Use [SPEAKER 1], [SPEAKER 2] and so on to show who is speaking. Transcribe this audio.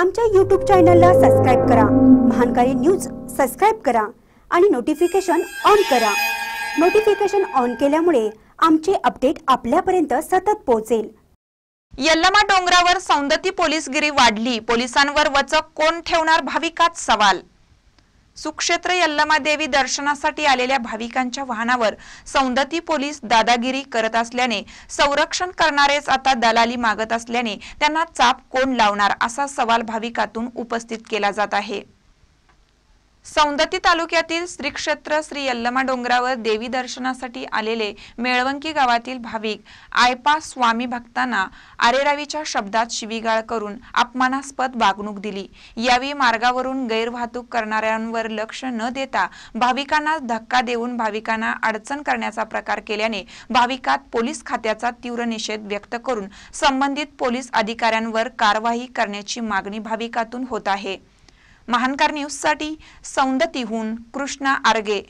[SPEAKER 1] आमच्या यूट्यूब चॅनलला सबस्क्राईब करा महानकारी न्यूज सबस्क्राईब करा आणि नोटिफिकेशन ऑन करा नोटिफिकेशन ऑन केल्यामुळे आमचे अपडेट आपल्यापर्यंत सतत पोहोचेल यल्लमा डोंगरावर सौंदती पोलीसगिरी वाढली
[SPEAKER 2] पोलिसांवर वचक कोण ठेवणार भाविकात सवाल सुक्षेत्र यल्लमादेवी दर्शनासाठी आलेल्या भाविकांच्या वाहनावर सौंदती पोलीस दादागिरी करत असल्याने संरक्षण करणारेच आता दलाली मागत असल्याने त्यांना चाप कोण लावणार असा सवाल भाविकातून उपस्थित केला जात आहे सौंदती तालुक्यातील श्री क्षेत्र श्री यल्लमा डोंगरावर देवी दर्शनासाठी आलेले मेळवंकी गावातील भाविक आयपा स्वामी भक्तांना आरेरावीच्या शब्दात शिवीगाळ करून अपमानास्पद वागणूक दिली यावेळी मार्गावरून गैरवाहतूक करणाऱ्यांवर लक्ष न देता भाविकांना धक्का देऊन भाविकांना अडचण करण्याचा प्रकार केल्याने भाविकात पोलीस खात्याचा तीव्र निषेध व्यक्त करून संबंधित पोलीस अधिकाऱ्यांवर कारवाई करण्याची मागणी भाविकातून होत आहे महानकार न्यूजसाठी सौंदतीहून कृष्णा आरगे